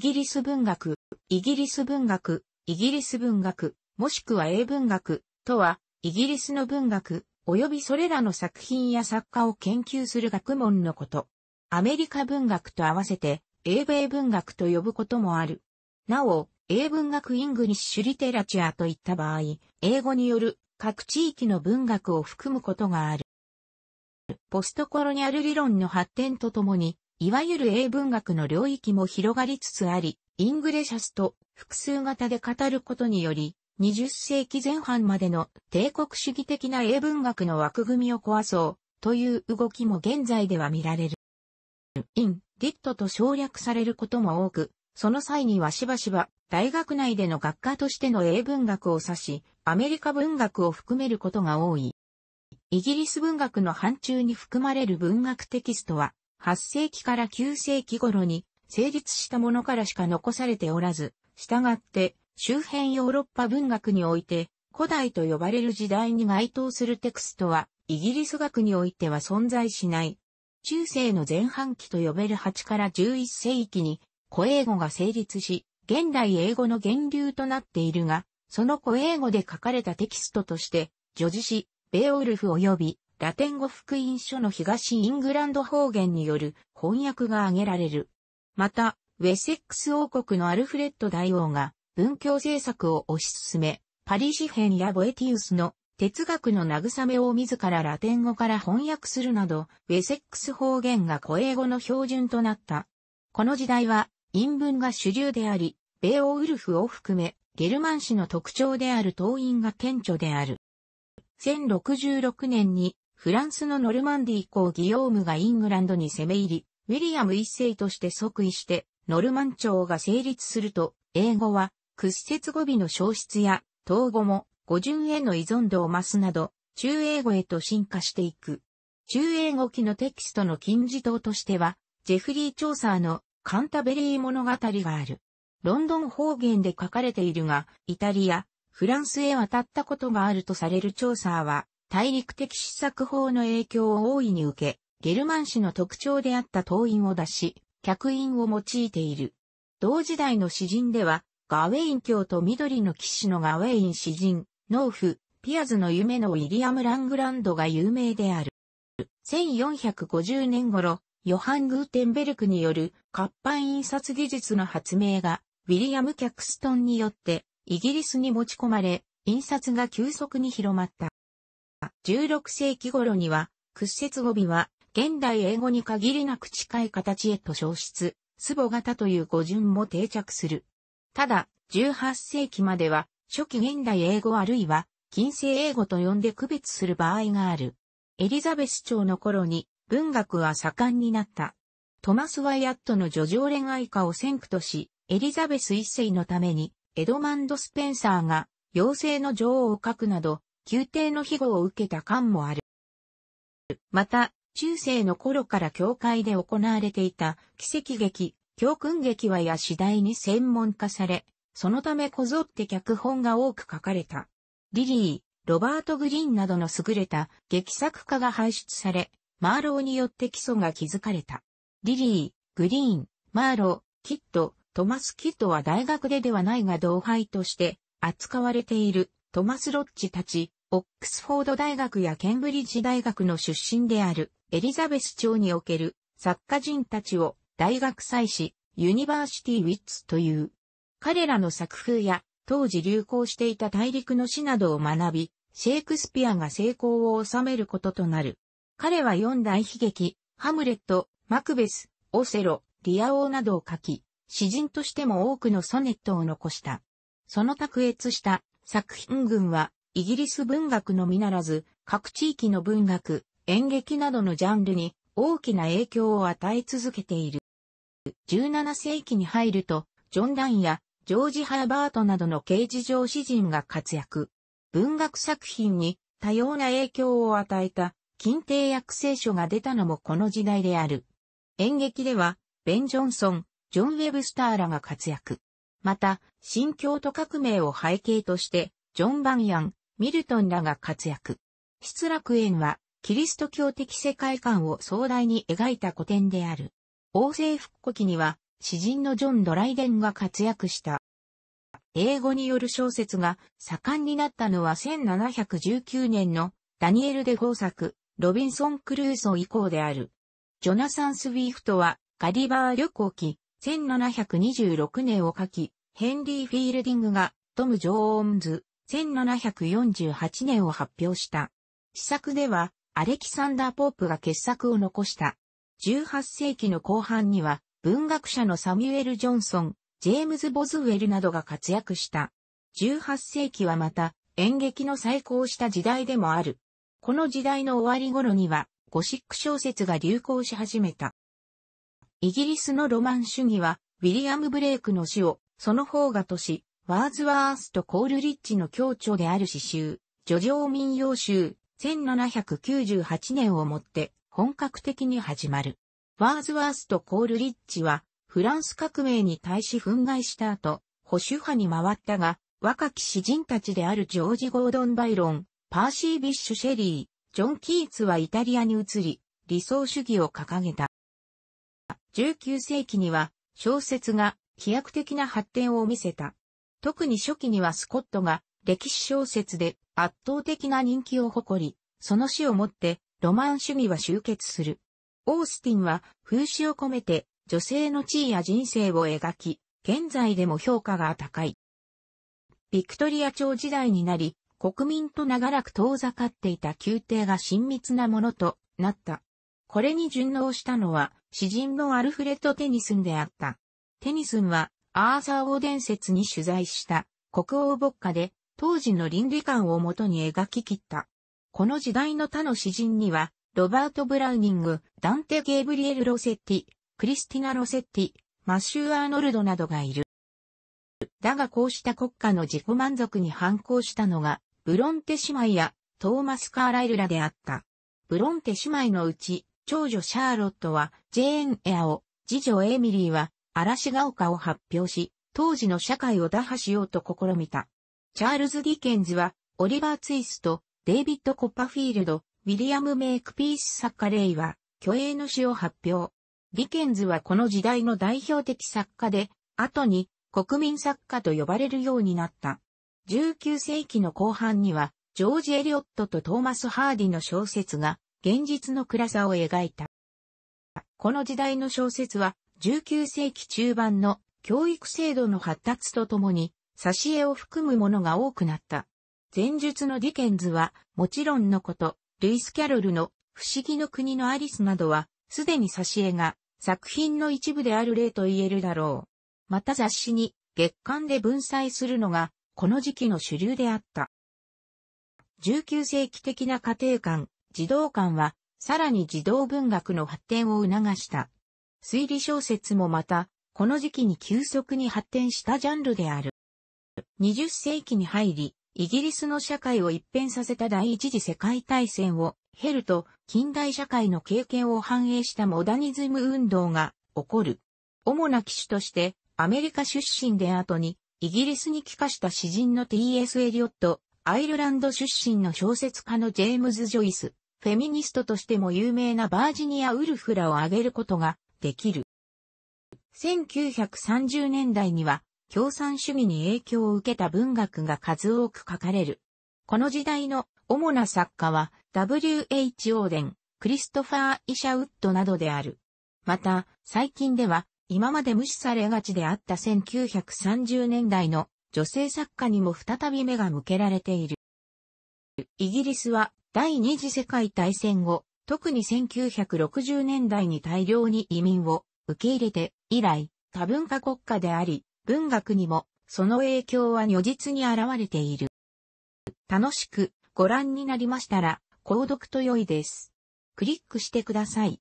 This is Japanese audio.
ギリス文学、イギリス文学、イギリス文学、もしくは英文学とは、イギリスの文学、及びそれらの作品や作家を研究する学問のこと。アメリカ文学と合わせて、英米文学と呼ぶこともある。なお、英文学イングリッシュリテラチャーといった場合、英語による各地域の文学を含むことがある。ポストコロニアル理論の発展とともに、いわゆる英文学の領域も広がりつつあり、イングレシャスと複数型で語ることにより、20世紀前半までの帝国主義的な英文学の枠組みを壊そうという動きも現在では見られる。イン、ディットと省略されることも多く、その際にはしばしば大学内での学科としての英文学を指し、アメリカ文学を含めることが多い。イギリス文学の範疇に含まれる文学テキストは、8世紀から9世紀頃に成立したものからしか残されておらず、従って周辺ヨーロッパ文学において古代と呼ばれる時代に該当するテクストはイギリス学においては存在しない。中世の前半期と呼べる8から11世紀に古英語が成立し、現代英語の源流となっているが、その古英語で書かれたテキストとして、叙事詩、ベオルフ及びラテン語福音書の東イングランド方言による翻訳が挙げられる。また、ウェセックス王国のアルフレッド大王が文教政策を推し進め、パリ紙編やボエティウスの哲学の慰めを自らラテン語から翻訳するなど、ウェセックス方言が古英語の標準となった。この時代は、陰文が主流であり、ベオウルフを含め、ゲルマン史の特徴である党員が顕著である。1066年にフランスのノルマンディ以降ギヨームがイングランドに攻め入り、ウィリアム一世として即位して、ノルマン朝が成立すると、英語は、屈折語尾の消失や、統語も、語順への依存度を増すなど、中英語へと進化していく。中英語期のテキストの金字塔としては、ジェフリー・チョーサーのカンタベリー物語がある。ロンドン方言で書かれているが、イタリア、フランスへ渡ったことがあるとされるチョーサーは、大陸的施策法の影響を大いに受け、ゲルマン氏の特徴であった党員を出し、客員を用いている。同時代の詩人では、ガウェイン教と緑の騎士のガウェイン詩人、農夫、ピアズの夢のウィリアム・ラングランドが有名である。1450年頃、ヨハン・グーテンベルクによる活版印刷技術の発明が、ウィリアム・キャクストンによって、イギリスに持ち込まれ、印刷が急速に広まった。16世紀頃には、屈折語尾は、現代英語に限りなく近い形へと消失、壺型という語順も定着する。ただ、18世紀までは、初期現代英語あるいは、近世英語と呼んで区別する場合がある。エリザベス朝の頃に、文学は盛んになった。トマス・ワイアットの叙情恋愛歌を先駆とし、エリザベス一世のために、エドマンド・スペンサーが、妖精の女王を書くなど、宮廷の庇護を受けた感もある。また、中世の頃から教会で行われていた奇跡劇、教訓劇はや次第に専門化され、そのためこぞって脚本が多く書かれた。リリー、ロバート・グリーンなどの優れた劇作家が輩出され、マーローによって基礎が築かれた。リリー、グリーン、マーロー、キッド、トマス・キッドは大学でではないが同輩として扱われているトマス・ロッチたち、オックスフォード大学やケンブリッジ大学の出身であるエリザベス朝における作家人たちを大学祭司、ユニバーシティ・ウィッツという。彼らの作風や当時流行していた大陸の詩などを学び、シェイクスピアが成功を収めることとなる。彼は四大悲劇、ハムレット、マクベス、オセロ、リア王などを書き、詩人としても多くのソネットを残した。その卓越した作品群は、イギリス文学のみならず、各地域の文学、演劇などのジャンルに大きな影響を与え続けている。17世紀に入ると、ジョン・ダンやジョージ・ハーバートなどの刑事上詩人が活躍。文学作品に多様な影響を与えた、近帝訳聖書が出たのもこの時代である。演劇では、ベン・ジョンソン、ジョン・ウェブスターらが活躍。また、新京都革命を背景として、ジョン・バンヤン、ミルトンらが活躍。失楽園は、キリスト教的世界観を壮大に描いた古典である。王政復古期には、詩人のジョン・ドライデンが活躍した。英語による小説が盛んになったのは1719年のダニエル・デ・フォー作、ロビンソン・クルーソー以降である。ジョナサン・スウィーフトはガリバー旅行記、1726年を書き、ヘンリー・フィールディングがトム・ジョーンズ、1748年を発表した。試作では、アレキサンダー・ポープが傑作を残した。18世紀の後半には、文学者のサミュエル・ジョンソン、ジェームズ・ボズウェルなどが活躍した。18世紀はまた、演劇の再興した時代でもある。この時代の終わり頃には、ゴシック小説が流行し始めた。イギリスのロマン主義は、ウィリアム・ブレイクの死を、その方がとし、ワーズワースとコールリッチの協調である詩集、叙情民謡集、1798年をもって本格的に始まる。ワーズワースとコールリッチは、フランス革命に対し憤慨した後、保守派に回ったが、若き詩人たちであるジョージ・ゴードン・バイロン、パーシー・ビッシュ・シェリー、ジョン・キーツはイタリアに移り、理想主義を掲げた。19世紀には小説が飛躍的な発展を見せた。特に初期にはスコットが歴史小説で圧倒的な人気を誇り、その死をもってロマン主義は集結する。オースティンは風刺を込めて女性の地位や人生を描き、現在でも評価が高い。ビクトリア朝時代になり、国民と長らく遠ざかっていた宮廷が親密なものとなった。これに順応したのは、詩人のアルフレッド・テニスンであった。テニスンは、アーサー王伝説に取材した、国王牧歌で、当時の倫理観をもとに描き切った。この時代の他の詩人には、ロバート・ブラウニング、ダンテ・ゲイブリエル・ロセッティ、クリスティナ・ロセッティ、マッシュアーノルドなどがいる。だがこうした国家の自己満足に反抗したのが、ブロンテ姉妹やトーマス・カーライルらであった。ブロンテ姉妹のうち、長女シャーロットはジェーン・エアを、次女エミリーは嵐が丘を発表し、当時の社会を打破しようと試みた。チャールズ・ディケンズは、オリバー・ツイスト、デイビッド・コッパフィールド、ウィリアム・メイクピース作家レイは、虚栄の詩を発表。ディケンズはこの時代の代表的作家で、後に国民作家と呼ばれるようになった。19世紀の後半には、ジョージ・エリオットとトーマス・ハーディの小説が現実の暗さを描いた。この時代の小説は、19世紀中盤の教育制度の発達とともに、挿絵を含むものが多くなった。前述のディケンズは、もちろんのこと、ルイス・キャロルの不思議の国のアリスなどは、すでに挿絵が作品の一部である例と言えるだろう。また雑誌に月間で文載するのが、この時期の主流であった。19世紀的な家庭観、児童館は、さらに児童文学の発展を促した。推理小説もまた、この時期に急速に発展したジャンルである。20世紀に入り、イギリスの社会を一変させた第一次世界大戦を経ると、近代社会の経験を反映したモダニズム運動が起こる。主な機種として、アメリカ出身で後に、イギリスに帰化した詩人の T.S. エリオット、アイルランド出身の小説家のジェームズ・ジョイス、フェミニストとしても有名なバージニア・ウルフラを挙げることができる。1930年代には共産主義に影響を受けた文学が数多く書かれる。この時代の主な作家は W.H. オーデン、クリストファー・イシャウッドなどである。また、最近では今まで無視されがちであった1930年代の女性作家にも再び目が向けられている。イギリスは第二次世界大戦後、特に1960年代に大量に移民を受け入れて以来、多文化国家であり、文学にもその影響は如実に現れている。楽しくご覧になりましたら、購読と良いです。クリックしてください。